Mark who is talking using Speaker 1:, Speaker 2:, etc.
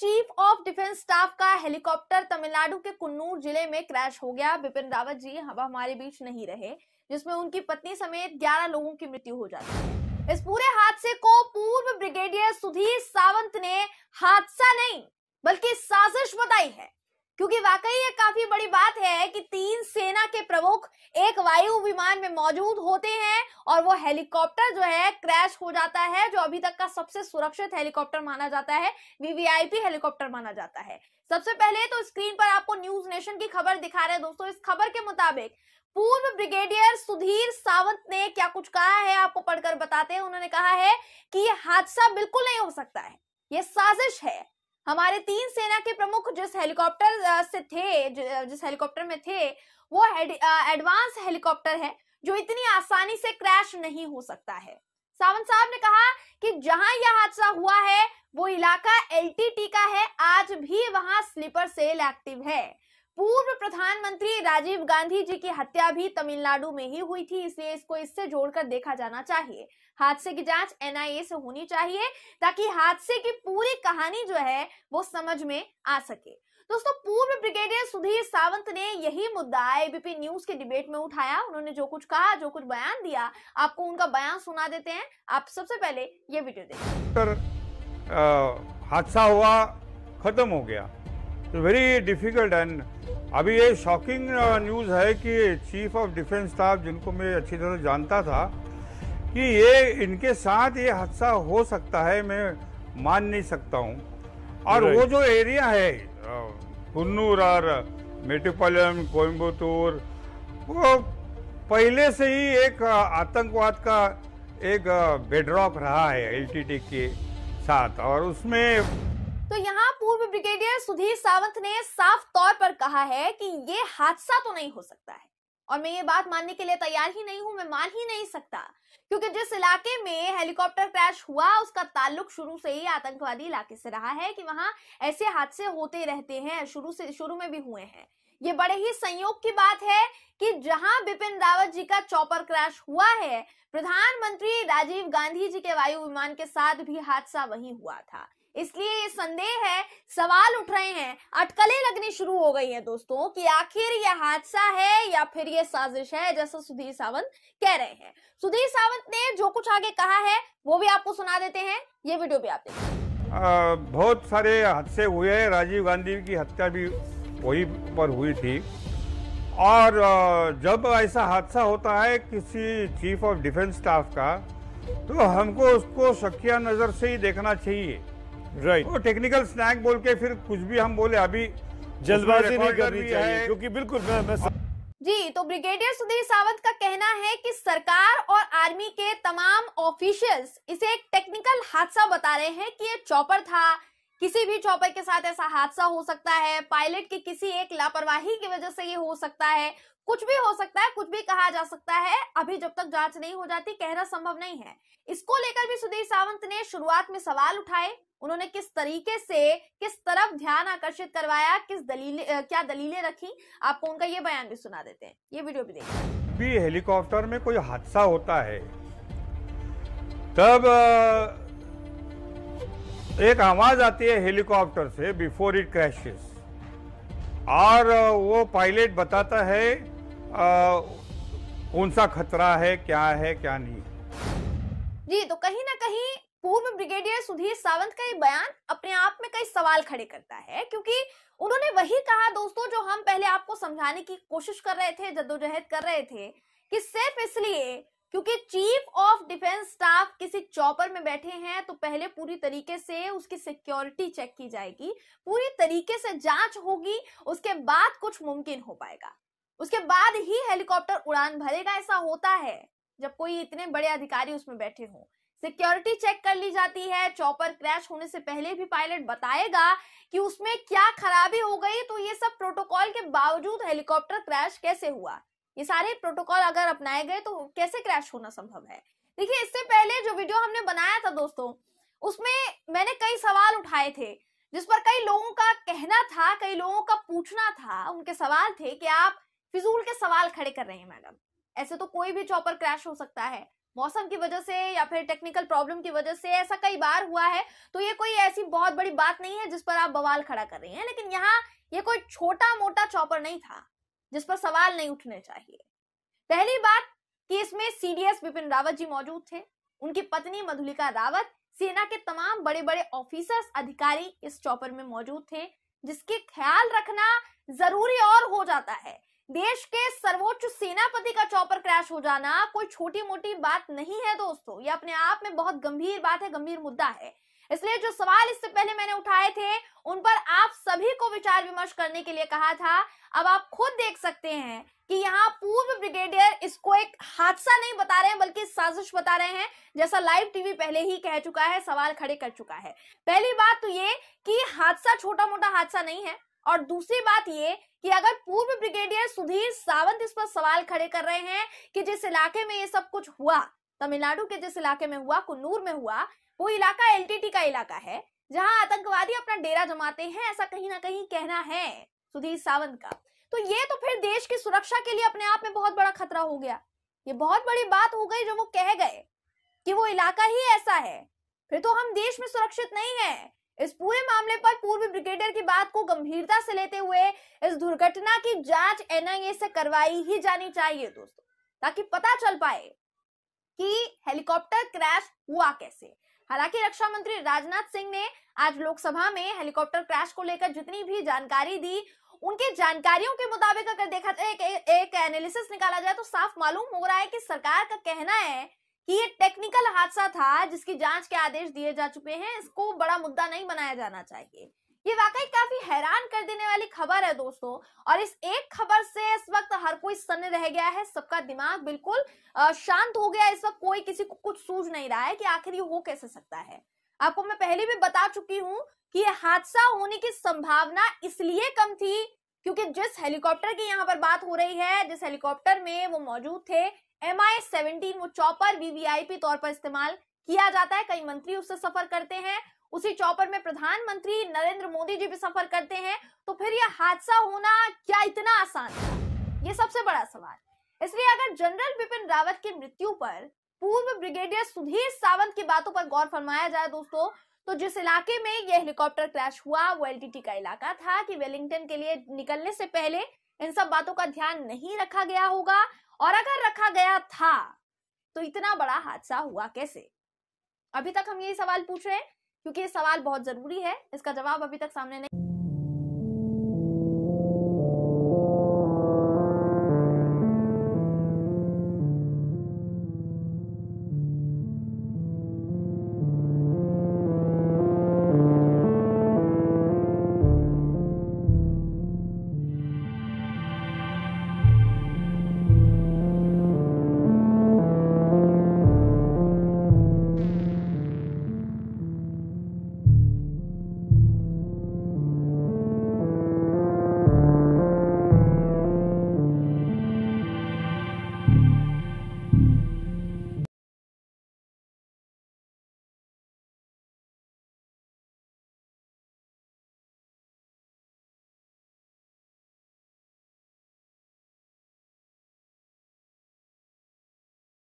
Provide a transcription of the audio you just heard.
Speaker 1: chief of defence staff का helicopter Tamil Nadu के कुन्नूर जिले में क्रैश हो गया बिपिन रावत जी अब हमारे बीच नहीं रहे जिसमें उनकी पत्नी समेत 11 लोगों की मृत्यु हो जाती इस पूरे हादसे को पूर्व ब्रिगेडियर सुधीर सावंत ने हादसा नहीं बल्कि साजिश बताई है क्योंकि वाकई ये काफी बड़ी बात है कि तीन सेना के प्रमुख एक वायु विमान में मौजूद होते हैं और वो हेलीकॉप्टर जो है क्रैश हो जाता है जो अभी तक का सबसे सुरक्षित हेलीकॉप्टर माना जाता है वीवीआईपी हेलीकॉप्टर माना जाता है सबसे पहले तो स्क्रीन पर आपको न्यूज नेशन की खबर दिखा रहे हैं दोस्तों इस खबर के मुताबिक पूर्व ब्रिगेडियर सुधीर सावंत ने क्या कुछ कहा है आपको पढ़कर बताते हैं उन्होंने कहा है कि यह हादसा बिल्कुल नहीं हो सकता है ये साजिश है हमारे तीन सेना के प्रमुख जिस हेलीकॉप्टर से थे जिस हेलीकॉप्टर में थे वो एडवांस हेलीकॉप्टर है जो इतनी आसानी से क्रैश नहीं हो सकता है सावंत साहब ने कहा कि जहां यह हादसा हुआ है वो इलाका एलटीटी का है आज भी वहां स्लीपर सेल एक्टिव है पूर्व प्रधानमंत्री राजीव गांधी जी की हत्या भी तमिलनाडु में ही हुई थी इसलिए इसको इससे जोड़कर देखा जाना चाहिए हादसे की जांच एनआईए से होनी चाहिए ताकि हादसे की पूरी कहानी जो है वो समझ में आ सके दोस्तों पूर्व ब्रिगेडियर सुधीर सावंत ने यही मुद्दा एबीपी न्यूज के डिबेट में उठाया उन्होंने जो कुछ कहा जो कुछ बयान दिया आपको उनका बयान सुना देते हैं आप सबसे पहले ये वीडियो देखिए
Speaker 2: हादसा हुआ खत्म हो गया तो वेरी डिफिकल्ट एंड अभी ये शॉकिंग न्यूज़ uh, है कि चीफ ऑफ डिफेंस स्टाफ जिनको मैं अच्छी तरह जानता था कि ये इनके साथ ये हादसा हो सकता है मैं मान नहीं सकता हूँ और वो जो एरिया है uh, कन्नूर और मेट्रोपोलियन कोयम्बतूर वो पहले से ही एक uh, आतंकवाद का एक बेडरॉक रहा है एलटीटी के साथ और उसमें
Speaker 1: तो यहाँ पूर्व ब्रिगेडियर सुधीर सावंत ने साफ तौर पर कहा है कि ये हादसा तो नहीं हो सकता है और मैं ये बात मानने के लिए तैयार ही नहीं हूं मैं मान ही नहीं सकता क्योंकि जिस इलाके में हेलीकॉप्टर क्रैश हुआ उसका ताल्लुक शुरू से ही आतंकवादी इलाके से रहा है कि वहां ऐसे हादसे होते रहते हैं शुरू से शुरू में भी हुए हैं ये बड़े ही संयोग की बात है कि जहां बिपिन रावत जी का चौपर क्रैश हुआ है प्रधानमंत्री राजीव गांधी जी के वायु विमान के साथ भी हादसा वहीं हुआ था इसलिए ये संदेह है सवाल उठ रहे हैं अटकलें लगनी शुरू हो गई हैं दोस्तों कि आखिर यह हादसा है या फिर यह साजिश है जैसा सुधीर सावंत कह रहे हैं सुधीर सावंत ने जो कुछ आगे कहा है वो भी आपको सुना देते हैं ये वीडियो भी आप
Speaker 2: हैं बहुत सारे हादसे हुए हैं राजीव गांधी की हत्या भी वही पर हुई थी और जब ऐसा हादसा होता है किसी चीफ ऑफ डिफेंस स्टाफ का तो हमको उसको शक्या नज़र से ही देखना चाहिए राइट वो टेक्निकल स्नैक बोल के फिर कुछ भी हम बोले अभी जल्दबाजी नहीं करनी चाहिए क्योंकि बिल्कुल मैं, मैं
Speaker 1: जी तो ब्रिगेडियर सुधीर सावंत का कहना है कि सरकार और आर्मी के तमाम ऑफिशियल्स इसे एक टेक्निकल हादसा बता रहे हैं कि ये चौपर था किसी भी चौपर के साथ ऐसा हादसा हो सकता है पायलट की किसी एक लापरवाही की वजह से ये हो सकता है कुछ भी हो सकता है कुछ भी कहा जा सकता है अभी जब तक जांच नहीं हो जाती कहना संभव नहीं है इसको लेकर भी सुधीर सावंत ने शुरुआत में सवाल उठाए उन्होंने किस तरीके से किस तरफ ध्यान आकर्षित करवाया किस दलील क्या दलीलें रखी आपको उनका ये बयान भी सुना देते हैं ये वीडियो भी देखिए
Speaker 2: हेलीकॉप्टर में कोई हादसा होता है तब एक आवाज आती है हेलीकॉप्टर से बिफोर इट क्रैशेस और वो पायलट बताता है कौन सा खतरा है क्या है क्या नहीं
Speaker 1: जी तो कहीं ना कहीं पूर्व ब्रिगेडियर सुधीर सावंत का ये बयान अपने आप में कई सवाल खड़े करता है क्योंकि उन्होंने वही कहा दोस्तों जो हम पहले आपको समझाने की कोशिश कर रहे थे जद्दोजहद कर रहे थे कि सिर्फ इसलिए क्योंकि चीफ ऑफ डिफेंस स्टाफ किसी चौपर में बैठे हैं तो पहले पूरी तरीके से उसकी सिक्योरिटी चेक की जाएगी पूरी तरीके से जांच होगी उसके बाद कुछ मुमकिन हो पाएगा उसके बाद ही हेलीकॉप्टर उड़ान भरेगा ऐसा होता है जब कोई इतने बड़े अधिकारी उसमें बैठे हों सिक्योरिटी चेक कर ली जाती है चॉपर क्रैश होने से पहले भी पायलट बताएगा कि उसमें क्या खराबी हो गई तो ये सब प्रोटोकॉल के बावजूद हेलीकॉप्टर क्रैश कैसे हुआ ये सारे प्रोटोकॉल अगर अपनाए गए तो कैसे क्रैश होना संभव है देखिए इससे पहले जो वीडियो हमने बनाया था दोस्तों उसमें मैंने कई सवाल उठाए थे जिस पर कई लोगों का कहना था कई लोगों का पूछना था उनके सवाल थे कि आप फिजूल के सवाल खड़े कर रहे हैं मैडम ऐसे तो कोई भी चॉपर क्रैश हो सकता है मौसम की वजह से या फिर टेक्निकल प्रॉब्लम की वजह से ऐसा कई बार हुआ है तो ये कोई ऐसी बहुत बड़ी बात नहीं है जिस पर आप बवाल खड़ा कर रहे हैं लेकिन यहाँ ये कोई छोटा मोटा चॉपर नहीं था जिस पर सवाल नहीं उठने चाहिए पहली बात कि इसमें सीडीएस विपिन रावत जी मौजूद थे उनकी पत्नी मधुलिका रावत सेना के तमाम बड़े बड़े ऑफिसर्स अधिकारी इस चौपर में मौजूद थे जिसके ख्याल रखना जरूरी और हो जाता है देश के सर्वोच्च सेनापति का चौपर क्रैश हो जाना कोई छोटी मोटी बात नहीं है दोस्तों ये अपने आप में बहुत गंभीर बात है गंभीर मुद्दा है इसलिए जो सवाल इससे पहले मैंने उठाए थे उन पर आप सभी को विचार विमर्श करने के लिए कहा था अब आप खुद देख सकते हैं कि यहाँ पूर्व ब्रिगेडियर इसको एक हादसा नहीं बता रहे हैं बल्कि साजिश बता रहे हैं जैसा लाइव टीवी पहले ही कह चुका है सवाल खड़े कर चुका है पहली बात तो ये कि हादसा छोटा मोटा हादसा नहीं है और दूसरी बात ये कि अगर पूर्व ब्रिगेडियर सुधीर सावंत इस पर सवाल खड़े कर रहे हैं कि जिस इलाके में ये सब कुछ हुआ तमिलनाडु के जिस इलाके में हुआ कुन्नूर में हुआ वो इलाका एलटीटी का इलाका है जहां आतंकवादी अपना डेरा जमाते हैं ऐसा कहीं ना कहीं कहना है सुधीर सावंत का तो ये तो फिर देश की सुरक्षा के लिए अपने आप में बहुत बड़ा खतरा हो गया ये बहुत बड़ी बात हो गई जो वो कह गए कि वो इलाका ही ऐसा है फिर तो हम देश में सुरक्षित नहीं है इस पूरे मामले पर पूर्व ब्रिगेडियर की बात को गंभीरता से लेते हुए इस दुर्घटना की जांच एनआईए से करवाई ही जानी चाहिए दोस्तों ताकि पता चल पाए कि हेलीकॉप्टर क्रैश हुआ कैसे हालांकि रक्षा मंत्री राजनाथ सिंह ने आज लोकसभा में हेलीकॉप्टर क्रैश को लेकर जितनी भी जानकारी दी उनके जानकारियों के मुताबिक अगर देखा जाए एक, एक एनालिसिस निकाला जाए तो साफ मालूम हो रहा है कि सरकार का कहना है कि ये टेक्निकल हादसा था जिसकी जांच के आदेश दिए जा चुके हैं इसको बड़ा मुद्दा नहीं बनाया जाना चाहिए ये वाकई काफी हैरान कर देने वाली खबर है दोस्तों और इस एक खबर से इस वक्त हर कोई सन्न रह गया है सबका दिमाग बिल्कुल शांत हो गया इस वक्त कोई किसी को कुछ सूझ नहीं रहा है कि आखिर ये हो कैसे सकता है आपको मैं पहले भी बता चुकी हूँ कि ये हादसा होने की संभावना इसलिए कम थी क्योंकि जिस हेलीकॉप्टर की यहाँ पर बात हो रही है जिस हेलीकॉप्टर में वो मौजूद थे एम आई सेवनटीन वो चौपर वीवीआईपी तौर पर इस्तेमाल किया जाता है कई मंत्री उससे सफर करते हैं उसी चौपर में प्रधानमंत्री नरेंद्र मोदी जी भी सफर करते हैं तो फिर यह हादसा होना क्या इतना आसान ये सबसे बड़ा सवाल इसलिए अगर जनरल बिपिन रावत की मृत्यु पर पूर्व ब्रिगेडियर सुधीर सावंत की बातों पर गौर फरमाया जाए दोस्तों तो जिस इलाके में यह हेलीकॉप्टर क्रैश हुआ वो एलटीटी का इलाका था कि वेलिंगटन के लिए निकलने से पहले इन सब बातों का ध्यान नहीं रखा गया होगा और अगर रखा गया था तो इतना बड़ा हादसा हुआ कैसे अभी तक हम यही सवाल पूछ रहे हैं क्योंकि ये सवाल बहुत जरूरी है इसका जवाब अभी तक सामने नहीं